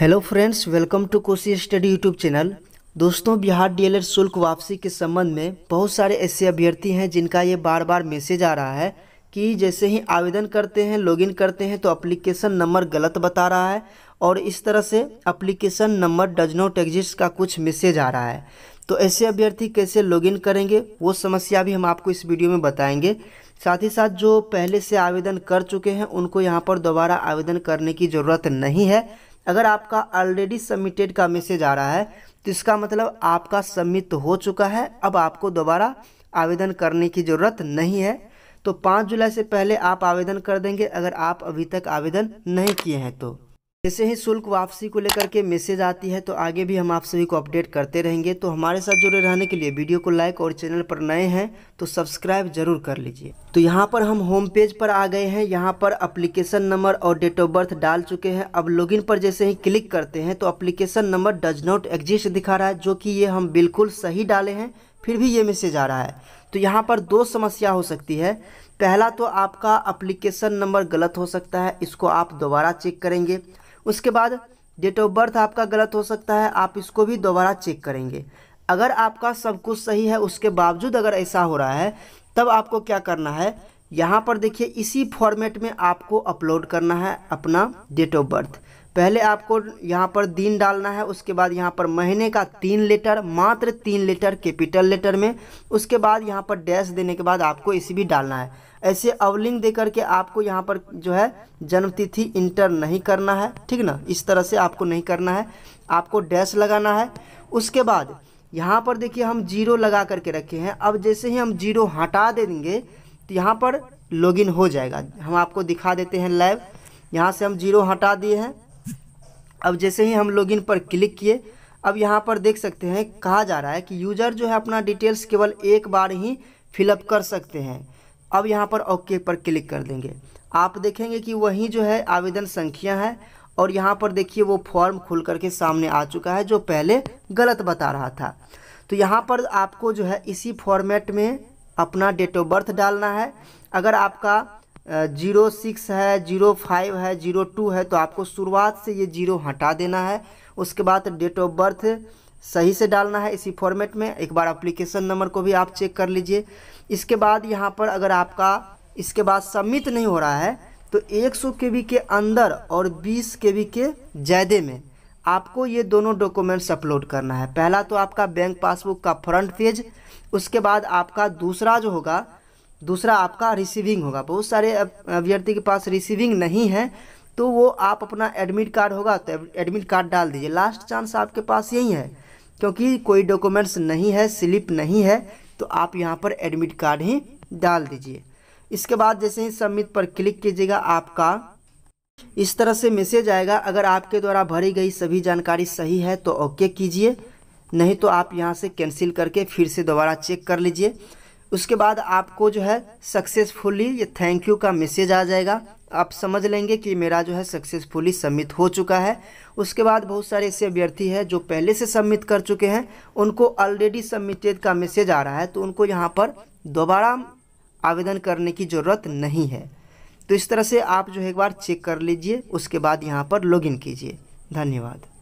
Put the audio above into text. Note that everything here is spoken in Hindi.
hello friends welcome to Kosi study YouTube channel दोस्तों बिहार डीएलएड शुल्क वापसी के संबंध में बहुत सारे ऐसे अभ्यर्थी हैं जिनका ये बार बार मैसेज आ रहा है कि जैसे ही आवेदन करते हैं लॉगिन करते हैं तो अप्लीकेशन नंबर गलत बता रहा है और इस तरह से application number does not exist का कुछ मैसेज आ रहा है तो ऐसे अभ्यर्थी कैसे लॉगिन करेंगे वो समस्या भी हम आपको इस वीडियो में बताएंगे साथ ही साथ जो पहले से आवेदन कर चुके हैं उनको यहाँ पर दोबारा आवेदन करने की ज़रूरत नहीं है अगर आपका ऑलरेडी सबमिटेड का मैसेज आ रहा है तो इसका मतलब आपका सबमिट हो चुका है अब आपको दोबारा आवेदन करने की ज़रूरत नहीं है तो पाँच जुलाई से पहले आप आवेदन कर देंगे अगर आप अभी तक आवेदन नहीं किए हैं तो जैसे ही शुल्क वापसी को लेकर के मैसेज आती है तो आगे भी हम आप सभी को अपडेट करते रहेंगे तो हमारे साथ जुड़े रहने के लिए वीडियो को लाइक और चैनल पर नए हैं तो सब्सक्राइब जरूर कर लीजिए तो यहाँ पर हम होम पेज पर आ गए हैं यहाँ पर अप्लीकेशन नंबर और डेट ऑफ बर्थ डाल चुके हैं अब लॉगिन पर जैसे ही क्लिक करते हैं तो application number does not exist दिखा रहा है जो कि ये हम बिल्कुल सही डाले हैं फिर भी ये मैसेज आ रहा है तो यहाँ पर दो समस्या हो सकती है पहला तो आपका अप्लीकेशन नंबर गलत हो सकता है इसको आप दोबारा चेक करेंगे उसके बाद डेट ऑफ बर्थ आपका गलत हो सकता है आप इसको भी दोबारा चेक करेंगे अगर आपका सब कुछ सही है उसके बावजूद अगर ऐसा हो रहा है तब आपको क्या करना है यहाँ पर देखिए इसी फॉर्मेट में आपको अपलोड करना है अपना डेट ऑफ बर्थ पहले आपको यहाँ पर दिन डालना है उसके बाद यहाँ पर महीने का तीन लेटर मात्र तीन लेटर कैपिटल लेटर में उसके बाद यहाँ पर डैश देने के बाद आपको इसे भी डालना है ऐसे अवलिंग दे करके आपको यहाँ पर जो है जन्मतिथि इंटर नहीं करना है ठीक ना इस तरह से आपको नहीं करना है आपको डैश लगाना है उसके बाद यहाँ पर देखिए हम जीरो लगा करके रखे हैं अब जैसे ही हम जीरो हटा देंगे तो यहाँ पर लॉगिन हो जाएगा हम आपको दिखा देते हैं लाइव यहाँ से हम जीरो हटा दिए हैं अब जैसे ही हम लॉगिन पर क्लिक किए अब यहाँ पर देख सकते हैं कहा जा रहा है कि यूज़र जो है अपना डिटेल्स केवल एक बार ही फिलअप कर सकते हैं अब यहाँ पर ओके पर क्लिक कर देंगे आप देखेंगे कि वही जो है आवेदन संख्या है और यहाँ पर देखिए वो फॉर्म खुल करके सामने आ चुका है जो पहले गलत बता रहा था तो यहाँ पर आपको जो है इसी फॉर्मेट में अपना डेट ऑफ बर्थ डालना है अगर आपका जीरो सिक्स है जीरो फाइव है जीरो टू है तो आपको शुरुआत से ये जीरो हटा देना है उसके बाद डेट ऑफ बर्थ सही से डालना है इसी फॉर्मेट में एक बार अप्लीकेशन नंबर को भी आप चेक कर लीजिए इसके बाद यहाँ पर अगर आपका इसके बाद सबमिट नहीं हो रहा है तो 100 सौ के के अंदर और 20 वी के ज़्यादे में आपको ये दोनों डॉक्यूमेंट्स अपलोड करना है पहला तो आपका बैंक पासबुक का फ्रंट पेज उसके बाद आपका दूसरा जो होगा दूसरा आपका रिसीविंग होगा बहुत सारे अभ्यर्थी के पास रिसीविंग नहीं है तो वो आप अपना एडमिट कार्ड होगा तो एडमिट कार्ड डाल दीजिए लास्ट चांस आपके पास यही है क्योंकि कोई डॉक्यूमेंट्स नहीं है स्लिप नहीं है तो आप यहाँ पर एडमिट कार्ड ही डाल दीजिए इसके बाद जैसे ही सबमिट पर क्लिक कीजिएगा आपका इस तरह से मैसेज आएगा अगर आपके द्वारा भरी गई सभी जानकारी सही है तो ओके कीजिए नहीं तो आप यहाँ से कैंसिल करके फिर से दोबारा चेक कर लीजिए उसके बाद आपको जो है सक्सेसफुली ये थैंक यू का मैसेज आ जाएगा आप समझ लेंगे कि मेरा जो है सक्सेसफुली सबमिट हो चुका है उसके बाद बहुत सारे ऐसे अभ्यर्थी हैं जो पहले से सबमिट कर चुके हैं उनको ऑलरेडी सबमिटेड का मैसेज आ रहा है तो उनको यहाँ पर दोबारा आवेदन करने की ज़रूरत नहीं है तो इस तरह से आप जो है एक बार चेक कर लीजिए उसके बाद यहाँ पर लॉगिन कीजिए धन्यवाद